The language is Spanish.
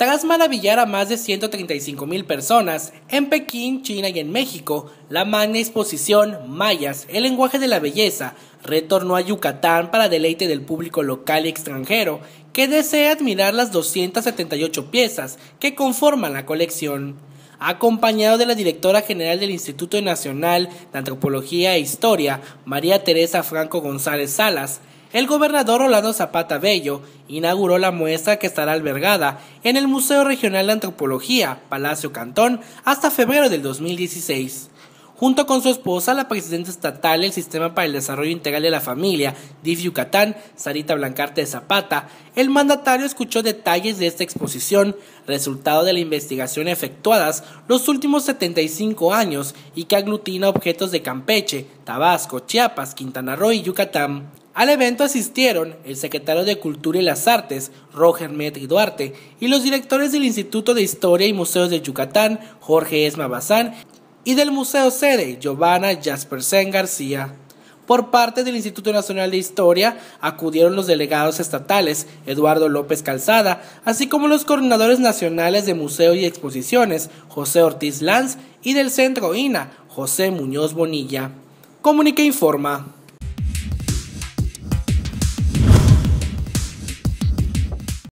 Tras maravillar a más de 135 mil personas en Pekín, China y en México, la magna exposición Mayas, el lenguaje de la belleza, retornó a Yucatán para deleite del público local y extranjero que desea admirar las 278 piezas que conforman la colección. Acompañado de la directora general del Instituto Nacional de Antropología e Historia, María Teresa Franco González Salas, el gobernador Orlando Zapata Bello inauguró la muestra que estará albergada en el Museo Regional de Antropología, Palacio Cantón, hasta febrero del 2016. Junto con su esposa, la presidenta estatal del Sistema para el Desarrollo Integral de la Familia, DIF Yucatán, Sarita Blancarte de Zapata, el mandatario escuchó detalles de esta exposición, resultado de la investigación efectuadas los últimos 75 años y que aglutina objetos de Campeche, Tabasco, Chiapas, Quintana Roo y Yucatán. Al evento asistieron el secretario de Cultura y las Artes, Roger Met y Duarte, y los directores del Instituto de Historia y Museos de Yucatán, Jorge Esma Bazán, y del Museo Sede, Giovanna Jaspersen García. Por parte del Instituto Nacional de Historia acudieron los delegados estatales Eduardo López Calzada, así como los coordinadores nacionales de museos y exposiciones José Ortiz Lanz y del Centro INA José Muñoz Bonilla. Comunica e Informa.